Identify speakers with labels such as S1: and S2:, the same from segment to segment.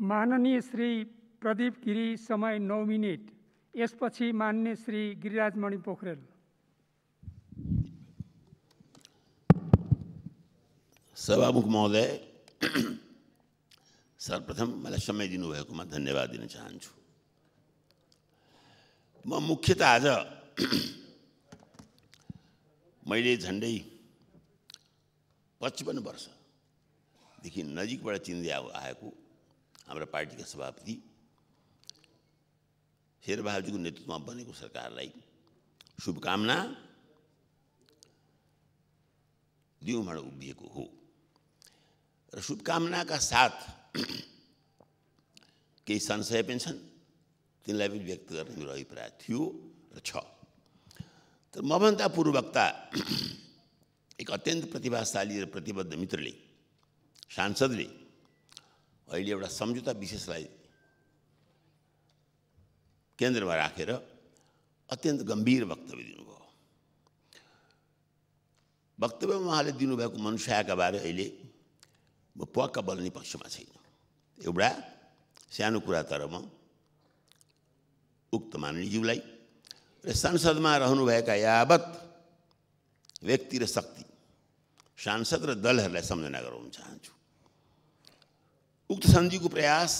S1: माननीय श्री प्रदीप गिरी समय नौ मिनट यसपछि मान्य श्री गिरिराजमणि पोखरेल सभामुख महोदय सर्वप्रथम मलाई समय दिनुभएकोमा धन्यवाद दिन चाहन्छु म मुख्यत आज मैले झन्डै पचपन्न वर्षदेखि नजिकबाट चिन्दै आएको हमारा पार्टी का सभापति शेरबहादुरजीको नेतृत्वमा बनेको सरकार शुभकामना दिउँबाट उ हो कामना का साथ कई संशय तीन छन् व्यक्त करने मेरो अभिप्राय थी र छ तर तो मभन्दा पूर्ववक्ता एक अत्यंत प्रतिभाशाली र प्रतिबद्ध सांसद ने अहिले एउटा सम्झौता विशेषलाई केन्द्रमा राखेर अत्यन्त गम्भीर वक्तव्य दिनुभयो वक्तव्यमा उहाँले दिनुभएको मनुष्यका बारे अहिले म पक्का बल्ने पक्षमा छैन एउटा सानो कुरा तर म उक्त माननीयज्यूलाई र संसदमा रहनुभएका यावत व्यक्ति र शक्ति सांसद र दलहरूलाई सम्झना गराउन चाहन्छु उक्त सन्धिको प्रयास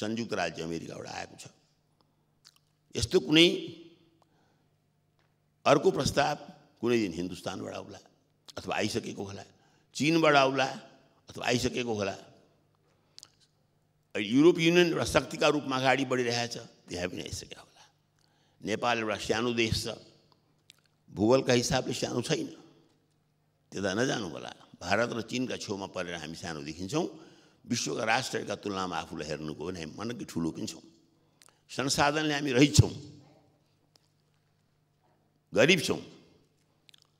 S1: संयुक्त राज्य अमेरिकाबाट आएको छ यस्तो कुनै अर्को प्रस्ताव कुनै दिन हिन्दुस्तानबाट आउला अथवा आइसकेको होला चिनबाट आउला अथवा आइसकेको होला युरोप युनियन एउटा शक्तिका रूपमा अगाडि बढिरहेछ त्यहाँ पनि आइसकेको होला नेपाल एउटा सानो देश छ भूगोलका हिसाबले सानो छैन त्यता नजानु होला भारत र चिनका छेउमा परेर हामी सानो देखिन्छौँ विश्वका राष्ट्रका तुलनामा आफूलाई हेर्नुको भने हामी मनकै ठुलो पनि छौँ संसाधनले हामी रहेछौँ छौँ गरिब छौँ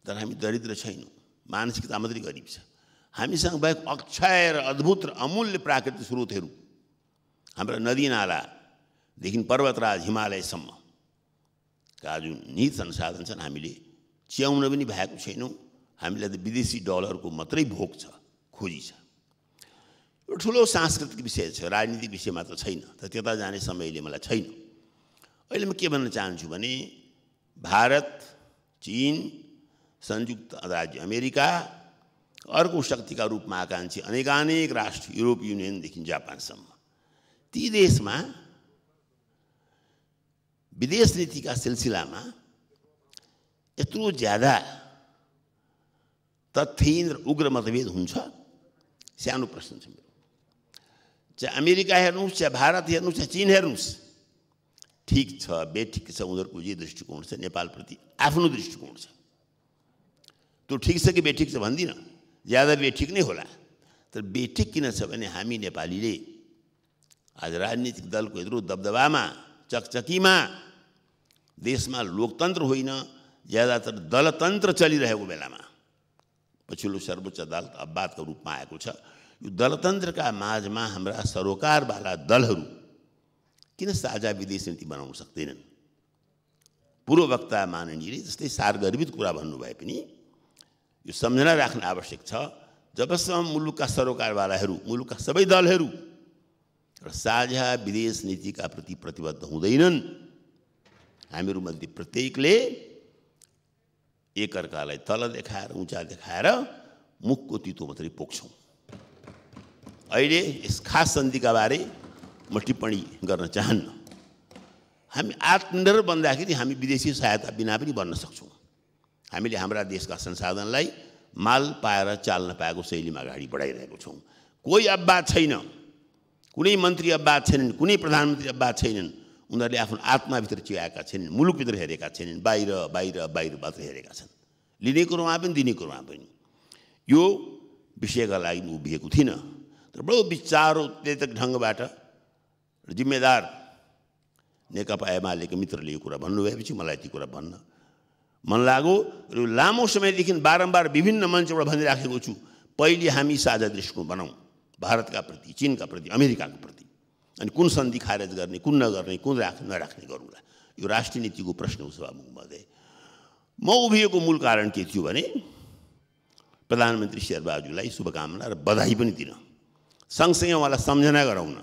S1: तर हामी दरिद्र छैनौँ मानसिकता मात्रै गरिब छ हामीसँग भएको अक्षय र अद्भुत र अमूल्य प्राकृतिक स्रोतहरू हाम्रा नदीनालादेखि पर्वतराज हिमालयसम्म का जुन निहित संसाधन छन् हामीले च्याउन पनि भएको छैनौँ हामीलाई त विदेशी डलरको मात्रै भोग छ खोजी छ यो ठुलो सांस्कृतिक विषय छ राजनीतिक विषय मात्र छैन तर त्यता जाने समयले मलाई छैन अहिले म के भन्न चाहन्छु भने भारत चिन संयुक्त राज्य अमेरिका अर्को शक्तिका रूपमा आकाङ्क्षी अनेकानेक राष्ट्र युरोप युनियनदेखि जापानसम्म ती देशमा विदेश नीतिका सिलसिलामा यत्रो ज्यादा तथ्यहीन र उग्र मतभेद हुन्छ सानो प्रश्न छ मेरो चाहे अमेरिका है रूस चाहे भारत है रूस चाहे चीन है रूस ठिक छ बेठिक छ उनीहरूको जे दृष्टिकोण छ नेपालप्रति आफ्नो दृष्टिकोण छ त्यो ठिक छ कि बेठिक छ भन्दिनँ ज्यादा बेठिक नै होला तर बेठिक किन छ भने हामी नेपालीले आज राजनीतिक दलको यत्रो दबदबामा चकचकीमा देशमा लोकतन्त्र होइन ज्यादातर दलतन्त्र चलिरहेको बेलामा पछिल्लो सर्वोच्च अदालत का रूपमा आएको छ यो दलतन्त्रका माझमा हाम्रा सरोकारवाला दलहरू किन साझा विदेश नीति बनाउन सक्दैनन् पूर्ववक्ता माननीयले जस्तै सारगर्भित कुरा भन्नुभए पनि यो सम्झना राख्न आवश्यक छ जबसम्म मुलुकका सरोकारवालाहरू मुलुकका सबै दलहरू र साझा विदेश नीतिका प्रति प्रतिबद्ध हुँदैनन् हामीहरूमध्ये प्रत्येकले एकअर्कालाई तल देखाएर उचा देखाएर मुखको तितो मात्रै पोख्छौँ अहिले यस खास सन्धिका बारे म टिप्पणी गर्न चाहन्न हामी आत्मनिर्भर बन्दाखेरि हामी विदेशी सहायता बिना पनि बन्न सक्छौँ हामीले हाम्रा देशका संसाधनलाई माल पाएर चाल्न पाएको शैलीमा अगाडि बढाइरहेको छौँ कोही अपवाद छैन कुनै मन्त्री अपवाद छैनन् कुनै प्रधानमन्त्री अपवाद छैनन् उनीहरूले आफ्नो आत्माभित्र चियाएका छैनन् मुलुकभित्र हेरेका छैनन् बाहिर बाहिर बाहिर मात्र हेरेका छन् लिने कुरोमा पनि दिने कुरोमा पनि यो विषयका लागि उभिएको थिइनँ र बडो विचार उत्तेजक ढङ्गबाट जिम्मेदार नेकपा एमालेको मित्रले यो कुरा भन्नुभएपछि मलाई त्यो कुरा भन्न मन लाग्यो र लामो समयदेखि बारम्बार विभिन्न मञ्चबाट भनिराखेको छु पहिले हामी साझा दृष्टिकोण बनाऊ भारतका प्रति चिनका प्रति अमेरिकाको प्रति अनि कुन सन्धि खारेज गर्ने कुन नगर्ने कुन राख्ने नराख्ने गरौँला यो राष्ट्रिय नीतिको प्रश्न हो सभामुख मध्ये म उभिएको मूल कारण के थियो भने प्रधानमन्त्री शेरबहादुरलाई शुभकामना र बधाई पनि दिन ಸಂಸ್ಥೆಯ ಸಂಜನೆ ಗರೌನ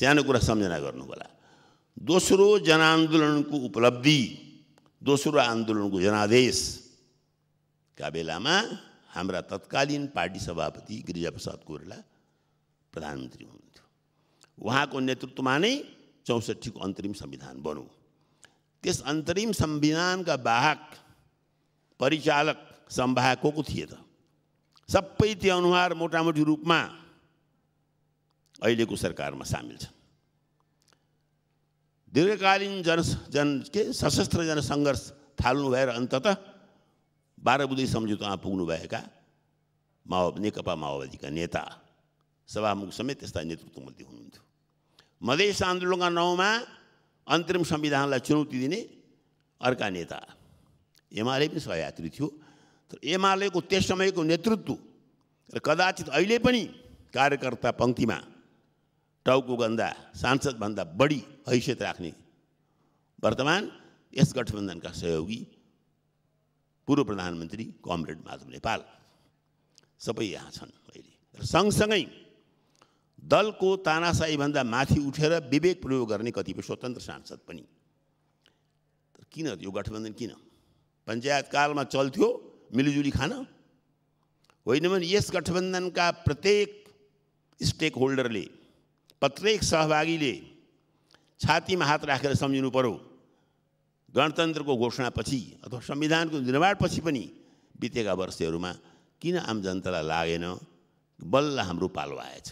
S1: सानो कुरा सम्झना जन दोस्रो जनआन्दोलनको उपलब्धि दोस्रो आन्दोलनको जनादेशका बेलामा हाम्रा तत्कालीन पार्टी सभापति गिरिजाप्रसाद कोइराला प्रधानमन्त्री हुनुहुन्थ्यो उहाँको नेतृत्वमा नै चौसठीको अन्तरिम संविधान बन्यो त्यस अन्तरिम संविधानका वाहक परिचालक सम्वाहक को को थिए त सबै त्यो अनुहार मोटामोटी रूपमा अहिलेको सरकारमा सामेल छन् दीर्घकालीन जन जन के सशस्त्र जनसङ्घर्ष थाल्नु भएर अन्ततः बाह्र बुधी सम्झौतामा पुग्नुभएका माओ नेकपा माओवादीका नेता सभामुख समेत त्यस्ता नेतृत्वमध्ये हुनुहुन्थ्यो मधेस आन्दोलनका नाउँमा अन्तरिम संविधानलाई चुनौती दिने अर्का नेता एमाले पनि सहयात्री थियो तर एमालेको त्यस समयको नेतृत्व र कदाचित अहिले पनि कार्यकर्ता पङ्क्तिमा टाउको गन्दा सांसदभन्दा बढी हैसियत राख्ने वर्तमान यस गठबन्धनका सहयोगी पूर्व प्रधानमन्त्री कमरेड माधव नेपाल सबै यहाँ छन् अहिले र सँगसँगै दलको तानासाईभन्दा माथि उठेर विवेक प्रयोग गर्ने कतिपय स्वतन्त्र सांसद पनि किन यो गठबन्धन किन पञ्चायतकालमा चल्थ्यो मिलिजुली खान होइन भने यस गठबन्धनका प्रत्येक स्टेक होल्डरले प्रत्येक सहभागीले छातीमा हात राखेर सम्झिनु पर्यो गणतन्त्रको घोषणापछि अथवा संविधानको निर्माणपछि पनि बितेका वर्षहरूमा किन आम जनतालाई लागेन बल्ल हाम्रो पालो आएछ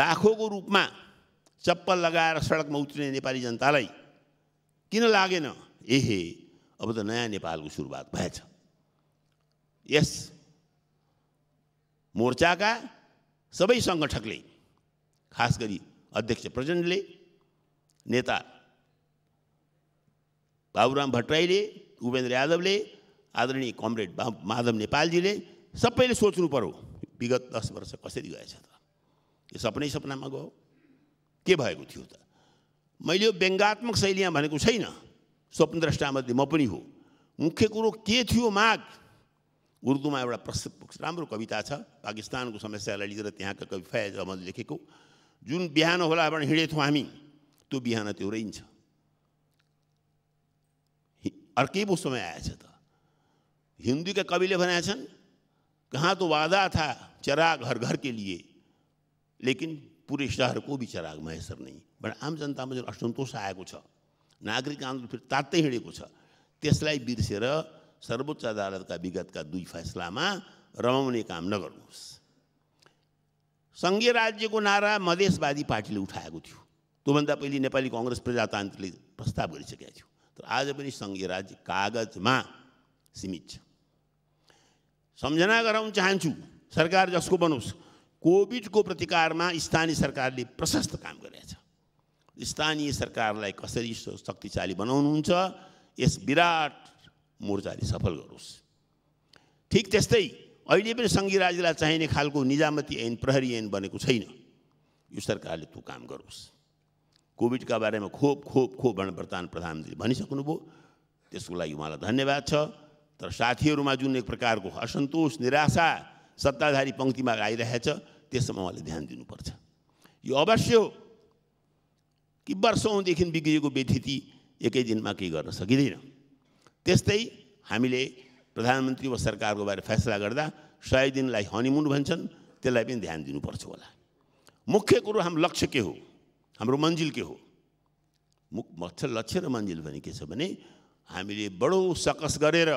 S1: लाखौँको रूपमा चप्पल लगाएर सडकमा उत्रिने नेपाली जनतालाई किन लागेन एहे अब त नयाँ नेपालको सुरुवात भएछ यस मोर्चाका सबै सङ्गठकले खास गरी अध्यक्ष प्रचण्डले नेता बाबुराम भट्टराईले उपेन्द्र यादवले आदरणीय कमरेड माधव नेपालजीले सबैले सोच्नु पर्यो विगत दस वर्ष कसरी गएछ त यो सपनै सपनामा गयो के भएको थियो त मैले यो व्यङ्गात्मक शैलीमा भनेको छैन स्वप्नद्रष्टामध्ये म पनि हो मुख्य कुरो के थियो माग उर्दूमा एउटा प्रस राम्रो कविता छ पाकिस्तानको समस्यालाई लिएर त्यहाँका कवि फयाज अहमद लेखेको जुन बिहान होला भनेर हिँडेथ्यौँ हामी त्यो बिहान त्यो रहन्छ अर्कै पो समय आएछ त हिन्दूका कविले भनेका छन् कहाँ त वादा था चरा घर घर के लिए लेकिन पुरै सहरको को भी चराग मयसर नै बट आम जनतामा जुन असन्तोष आएको छ नागरिक आन्दोलन फेरि तात्तै हिँडेको छ त्यसलाई बिर्सेर सर्वोच्च अदालतका विगतका दुई फैसलामा रमाउने काम नगर्नुहोस् सङ्घीय राज्यको नारा मधेसवादी पार्टीले उठाएको थियो त्योभन्दा पहिले नेपाली कङ्ग्रेस प्रजातान्त्रिकले प्रस्ताव गरिसकेका थियो तर आज पनि सङ्घीय राज्य कागजमा सीमित छ सम्झना गराउन चाहन्छु सरकार जसको बनोस् कोभिडको प्रतिकारमा स्थानीय सरकारले प्रशस्त काम गरेछ स्थानीय सरकारलाई कसरी शक्तिशाली बनाउनुहुन्छ यस विराट मोर्चाले सफल गरोस् ठिक त्यस्तै अभी पनि सङ्घीय राज्यलाई चाहिने निजामती ऐन प्रहरी ऐन बने छैन सरकार ने तू काम करोस् का बारे में खोप खोप खोप भनेर वर्तमान भनी भनिसक्नुभयो त्यसको लागि वहाँ धन्यवाद तर साथी में जुन एक प्रकार को असंतोष निराशा सत्ताधारी पंक्ति आई आइरहेछ त्यसमा वहाँ ध्यान दिनुपर्छ ये अवश्य हो कि बिग्री बिग्रिएको व्यथिति दिन में कई कर सकते हमी प्रधानमंत्री व सरकार को बारे फैसला सय दिनलाई हनिमुन भन्छन् त्यसलाई पनि ध्यान दिनुपर्छ होला मुख्य कुरो हाम्रो लक्ष्य के हो हाम्रो मन्जिल के हो मुख मक्ष लक्ष्य र मन्जिल भने के छ भने हामीले बडो सकस गरेर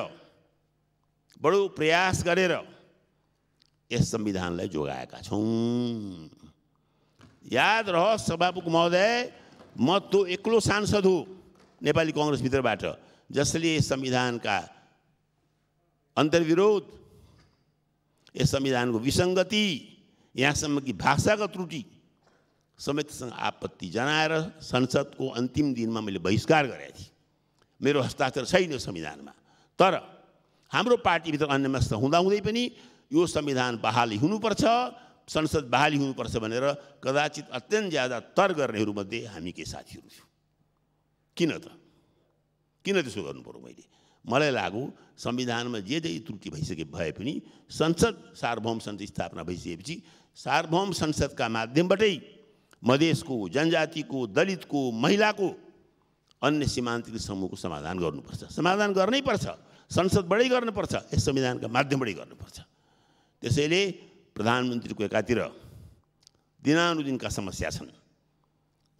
S1: बडो प्रयास गरेर यस संविधानलाई जोगाएका छौँ याद रहोस् सभामुख महोदय म त्यो एक्लो सांसद हो नेपाली कङ्ग्रेसभित्रबाट जसले संविधानका अन्तर्विरोध यस संविधानको विसङ्गति यहाँसम्म कि भाषाको त्रुटि समेतसँग आपत्ति जनाएर संसदको अन्तिम दिनमा मैले बहिष्कार गरेको थिएँ मेरो हस्ताक्षर छैन यो संविधानमा तर हाम्रो पार्टीभित्र अन्यमस्त हुँदाहुँदै पनि यो संविधान बहाली हुनुपर्छ संसद बहाली हुनुपर्छ भनेर कदाचित अत्यन्त ज्यादा तर गर्नेहरूमध्ये हामी के साथीहरू थियौँ किन त किन त्यसो गर्नु पऱ्यो मैले मलाई लाग्यो संविधानमा जे जे त्रुटि भइसके भए पनि संसद सार्वभौम संसद स्थापना भइसकेपछि सार्वभौम संसदका माध्यमबाटै मधेसको जनजातिको दलितको महिलाको अन्य सीमान्तिक समूहको समाधान गर्नुपर्छ समाधान गर्नै पर्छ संसदबाटै गर्नुपर्छ यस संविधानका माध्यमबाटै गर्नुपर्छ त्यसैले प्रधानमन्त्रीको एकातिर दिनानुदिनका समस्या छन्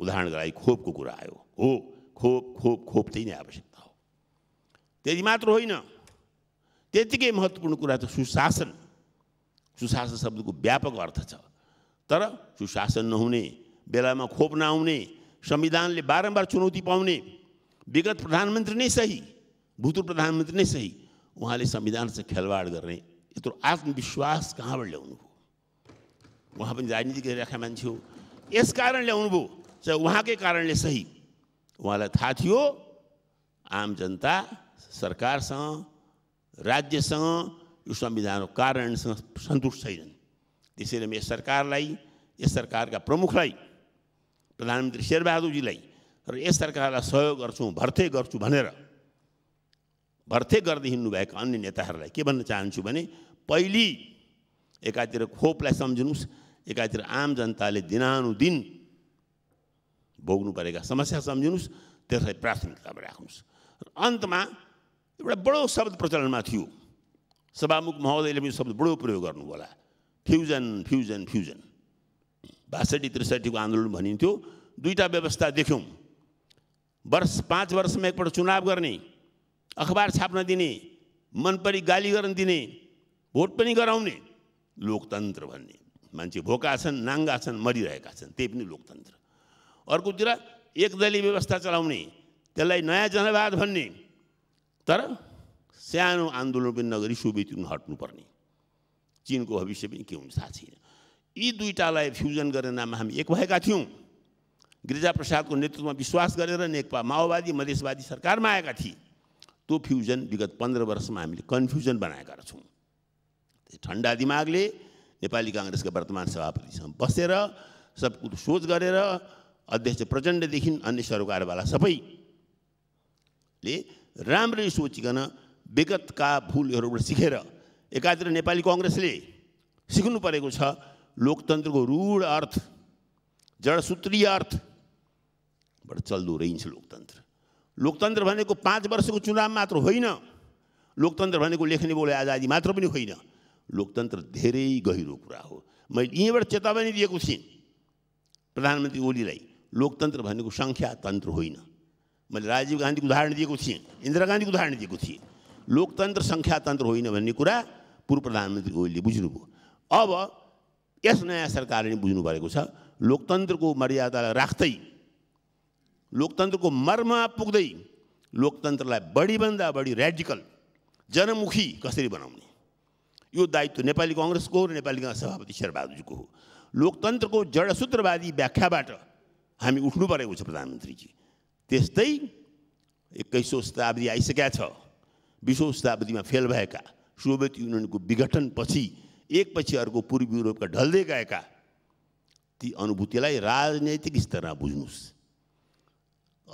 S1: उदाहरणको लागि खोपको कुरा आयो हो खोप खोप खोप त्यही नै आवश्यक त्यति मात्र होइन त्यत्तिकै महत्त्वपूर्ण कुरा त सुशासन सुशासन शब्दको व्यापक अर्थ छ तर सुशासन नहुने बेलामा खोप नआउने संविधानले बारम्बार चुनौती पाउने विगत प्रधानमन्त्री नै सही भूतपूर्व प्रधानमन्त्री नै सही उहाँले संविधानसँग खेलवाड गर्ने यत्रो आत्मविश्वास कहाँबाट ल्याउनुभयो उहाँ पनि राजनीति गरिरहेका मान्छे हो यस कारण ल्याउनुभयो चाहे उहाँकै कारणले सही उहाँलाई थाहा थियो आम जनता सरकारसँग राज्यसँग यो संविधानको कारणसँग सन्तुष्ट छैनन् त्यसैले म यस सरकारलाई यस सरकारका प्रमुखलाई प्रधानमन्त्री शेरबहादुरजीलाई र यस सरकारलाई सहयोग गर्छु भर्थे गर्छु भनेर भर्थे गर्दै हिँड्नुभएका अन्य नेताहरूलाई के भन्न चाहन्छु भने पहिले एकातिर खोपलाई सम्झिनुहोस् एकातिर आम जनताले दिनानुदिन भोग्नु परेका समस्या सम्झिनुहोस् त्यसलाई प्राथमिकतामा राख्नुहोस् र अन्तमा एउटा बडो शब्द प्रचलनमा थियो सभामुख महोदयले पनि शब्द बडो प्रयोग गर्नु होला फ्युजन फ्युजन फ्युजन बासठी त्रिसठीको आन्दोलन भनिन्थ्यो दुईवटा व्यवस्था देख्यौँ वर्ष पाँच वर्षमा एकपल्ट चुनाव गर्ने अखबार छाप्न दिने मन मनपरी गाली गर्न दिने भोट पनि गराउने लोकतन्त्र भन्ने मान्छे भोका छन् नाङ्गा छन् मरिरहेका छन् त्यही पनि लोकतन्त्र अर्कोतिर एकदलीय व्यवस्था चलाउने त्यसलाई नयाँ जनवाद भन्ने तर सानो आन्दोलन पनि नगरी सोभियत युनियन हट्नुपर्ने चिनको भविष्य पनि के हुन्छ थाहा छैन यी दुईवटालाई फ्युजन गर्ने नाममा हामी एक भएका थियौँ गिरिजाप्रसादको नेतृत्वमा विश्वास गरेर नेकपा माओवादी मधेसवादी सरकारमा आएका थिए त्यो फ्युजन विगत पन्ध्र वर्षमा हामीले कन्फ्युजन बनाएका छौँ ठन्डा दिमागले नेपाली काङ्ग्रेसका वर्तमान सभापतिसँग बसेर सब कुरो सोच गरेर अध्यक्ष प्रचण्डदेखि अन्य सरकारवाला सबैले राम्ररी सोचिकन विगतका भुलहरूबाट सिकेर एकातिर नेपाली कङ्ग्रेसले सिक्नु परेको छ लोकतन्त्रको रूढ अर्थ जडसूत्रीय अर्थबाट चल्दो रहन्छ लोकतन्त्र लोकतन्त्र भनेको पाँच वर्षको चुनाव मात्र होइन लोकतन्त्र भनेको लेख्ने बोले आजादी मात्र पनि होइन लोकतन्त्र धेरै गहिरो कुरा हो मैले यहीँबाट चेतावनी दिएको थिएँ प्रधानमन्त्री ओलीलाई लोकतन्त्र भनेको तन्त्र होइन मैले राजीव गान्धीको उदाहरण दिएको थिएँ इन्दिरा गान्धीको उदाहरण दिएको थिएँ लोकतन्त्र सङ्ख्यातन्त्र होइन भन्ने कुरा पूर्व प्रधानमन्त्री ओलीले बुझ्नुभयो अब यस नयाँ सरकारले बुझ्नु परेको छ लोकतन्त्रको मर्यादालाई राख्दै लोकतन्त्रको मर्ममा पुग्दै लोकतन्त्रलाई बढीभन्दा बढी रेडिकल जनमुखी कसरी बनाउने यो दायित्व नेपाली कङ्ग्रेसको हो र नेपाली सभापति शेरबहादुरजीको हो लोकतन्त्रको जडसूत्रवादी व्याख्याबाट हामी उठ्नु परेको छ प्रधानमन्त्रीजी त्यस्तै एक्काइसौँ शताब्दी आइसकेका छ बिसौँ शताब्दीमा फेल भएका सोभियत युनियनको विघटनपछि एकपछि अर्को पूर्व युरोपका ढल्दै गएका ती अनुभूतिलाई राजनैतिक स्तरमा बुझ्नुहोस्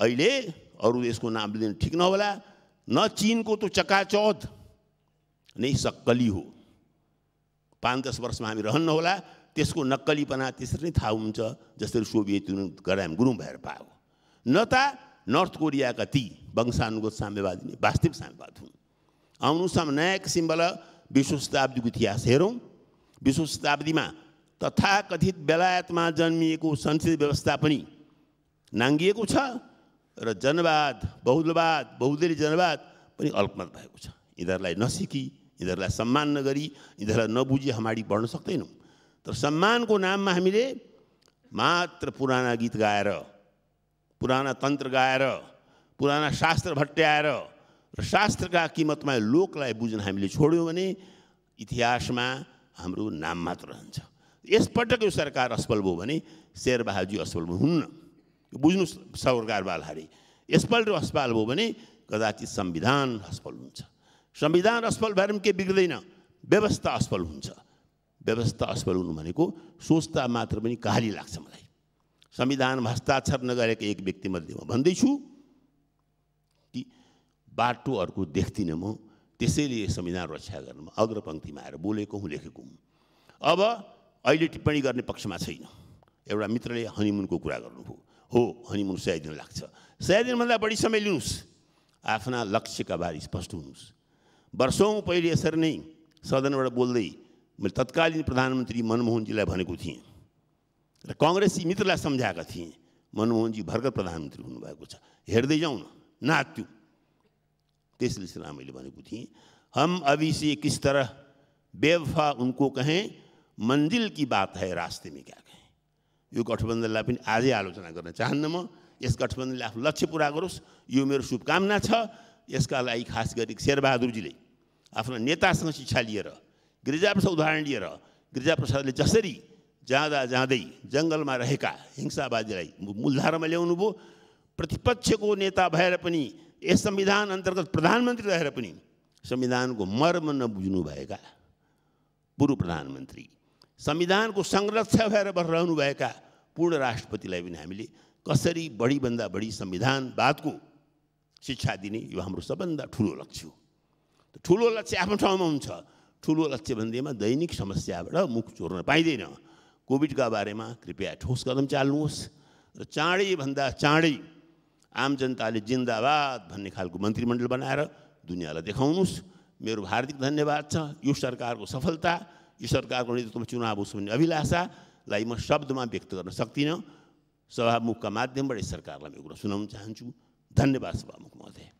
S1: अहिले अरू देशको नाम लिनु ठिक नहोला न चिनको त चकाचौध नै सक्कली हो पाँच दस वर्षमा हामी रहन्न होला त्यसको नक्कलीपना त्यसरी नै थाहा हुन्छ जसरी सोभियत युनियन गरायम गुरुङ भएर पायो न त नर्थ कोरियाका ती वंशानुगत साम्यवादी नै वास्तविक साम्यवाद हुन् आउनु नयाँ किसिमबाट विश्व शताब्दीको इतिहास हेरौँ विश्व शताब्दीमा तथाकथित बेलायतमा जन्मिएको संसदीय व्यवस्था पनि नाङ्गिएको छ र जनवाद बहुलवाद बहुदलीय जनवाद पनि अल्पमत भएको छ यिनीहरूलाई नसिकी यिनीहरूलाई सम्मान नगरी यिनीहरूलाई नबुझी हामी बढ्न सक्दैनौँ तर सम्मानको नाममा हामीले मात्र पुराना गीत गाएर पुराना तन्त्र गाएर पुराना शास्त्र भट्ट्याएर र शास्त्रका किमतमा लोकलाई बुझ्न हामीले छोड्यौँ भने इतिहासमा हाम्रो नाम मात्र रहन्छ यसपटक यो सरकार असफल भयो भने शेरबहादुरजी असफल हुन्न बुझ्नु सरकार बालहारी यसपल्ट असफल भयो भने कदाचित संविधान असफल हुन्छ संविधान असफल भएर पनि केही बिग्रिँदैन व्यवस्था असफल हुन्छ व्यवस्था असफल हुनु भनेको सोच्दा मात्र पनि कहाली लाग्छ मलाई संविधानमा हस्ताक्षर नगरेको एक व्यक्तिमध्ये म भन्दैछु कि बाटो अर्को देख्दिनँ म त्यसैले संविधान रक्षा गर्न म अग्रपङ्क्तिमा आएर बोलेको हुँ लेखेको हुँ अब अहिले टिप्पणी गर्ने पक्षमा छैन एउटा मित्रले हनिमुनको कुरा गर्नुभयो हो हनिमुन सय दिन लाग्छ सय दिनभन्दा बढी समय लिनुहोस् आफ्ना लक्ष्यका बारे स्पष्ट हुनुहोस् वर्षौँ पहिले यसरी नै सदनबाट बोल्दै मैले तत्कालीन प्रधानमन्त्री मनमोहनजीलाई भनेको थिएँ र कङ्ग्रेसी मित्रलाई सम्झाएका थिएँ मनमोहनजी भर्खर प्रधानमन्त्री हुनुभएको छ हेर्दै जाउँ न नात्यु त्यसले सिलसिलामा मैले भनेको थिएँ हम अभी किस तरह बेवफा उनको कहें मन्जिल कि बात है रास्ते क्या कहें यो गठबन्धनलाई पनि आजै आलोचना गर्न चाहन्न म यस गठबन्धनले आफ्नो लक्ष्य पुरा गरोस् यो मेरो शुभकामना छ यसका लागि खास गरी शेरबहादुरजीले आफ्ना नेतासँग शिक्षा लिएर गिरिजाप्रसाद उदाहरण लिएर गिरिजाप्रसादले जसरी जाँदा जाँदै जङ्गलमा रहेका हिंसावादीलाई मूलधारामा भयो प्रतिपक्षको नेता भएर पनि यस संविधान अन्तर्गत प्रधानमन्त्री रहेर पनि संविधानको मर्म नबुझ्नुभएका पूर्व प्रधानमन्त्री संविधानको संरक्षक भएर रहनुभएका पूर्ण राष्ट्रपतिलाई पनि हामीले कसरी बढीभन्दा बढी संविधानवादको शिक्षा दिने यो हाम्रो सबभन्दा ठुलो लक्ष्य हो ठुलो लक्ष्य आफ्नो ठाउँमा हुन्छ ठुलो लक्ष्य भन्दैमा दैनिक समस्याबाट मुख चोर्न पाइँदैन कोभिडका बारेमा कृपया ठोस कदम चाल्नुहोस् र चाँडैभन्दा चाँडै आम जनताले जिन्दाबाद भन्ने खालको मन्त्रीमण्डल बनाएर दुनियाँलाई देखाउनुहोस् मेरो हार्दिक धन्यवाद छ यो सरकारको सफलता यो सरकारको नेतृत्वमा चुनाव होस् भन्ने अभिलाषालाई म शब्दमा व्यक्त गर्न सक्दिनँ सभामुखका माध्यमबाट यस सरकारलाई म कुरा सुनाउन चाहन्छु धन्यवाद सभामुख महोदय